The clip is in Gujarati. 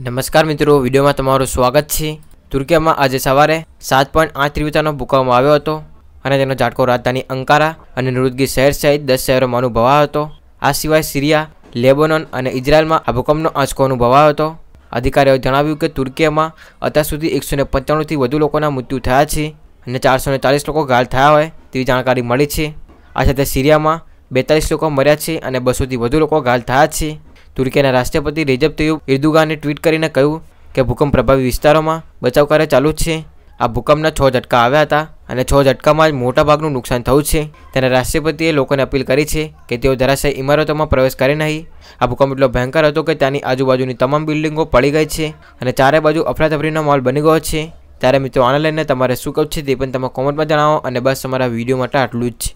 નમસ્કાર મિત્રો વિડીયોમાં તમારું સ્વાગત છે તુર્કીમાં આજે સવારે સાત પોઈન્ટ આઠ ત્રિવતાનો ભૂકંપ આવ્યો હતો અને તેનો ઝાટકો રાજધાની અંકારા અને નૃદગી શહેર સહિત દસ શહેરોમાં અનુભવાયો હતો આ સિવાય સિરિયા લેબોનન અને ઇઝરાયલમાં આ ભૂકંપનો આંચકો અનુભવાયો હતો અધિકારીઓએ જણાવ્યું કે તુર્કીમાં અત્યાર સુધી એકસો ને પંચાણુંથી વધુ લોકોના મૃત્યુ થયા છે અને ચારસો ચાલીસ લોકો ઘાયલ થયા હોય તેવી જાણકારી મળી છે આ સાથે સિરિયામાં બેતાલીસ લોકો મર્યા છે અને બસોથી વધુ લોકો ઘાયલ થયા છે તુર્કીના રાષ્ટ્રપતિ રેજબ તૈયુબ ઇર્દુગાને ટ્વીટ કરીને કહ્યું કે ભૂકંપ પ્રભાવિત વિસ્તારોમાં બચાવ કાર્ય ચાલુ જ છે આ ભૂકંપના છ ઝટકા આવ્યા હતા અને છ ઝટકામાં જ મોટાભાગનું નુકસાન થયું છે ત્યારે રાષ્ટ્રપતિએ લોકોને અપીલ કરી છે કે તેઓ જરાશય ઇમારતોમાં પ્રવેશ કરે નહીં આ ભૂકંપ એટલો ભયંકર હતો કે ત્યાંની આજુબાજુની તમામ બિલ્ડિંગો પડી ગઈ છે અને ચારે બાજુ અફરાતફરીનો માહોલ બની ગયો છે ત્યારે મિત્રો આને લઈને તમારે શું કહું છે તે પણ તમે કોમેન્ટમાં જણાવો અને બસ તમારા વિડીયો માટે આટલું જ છે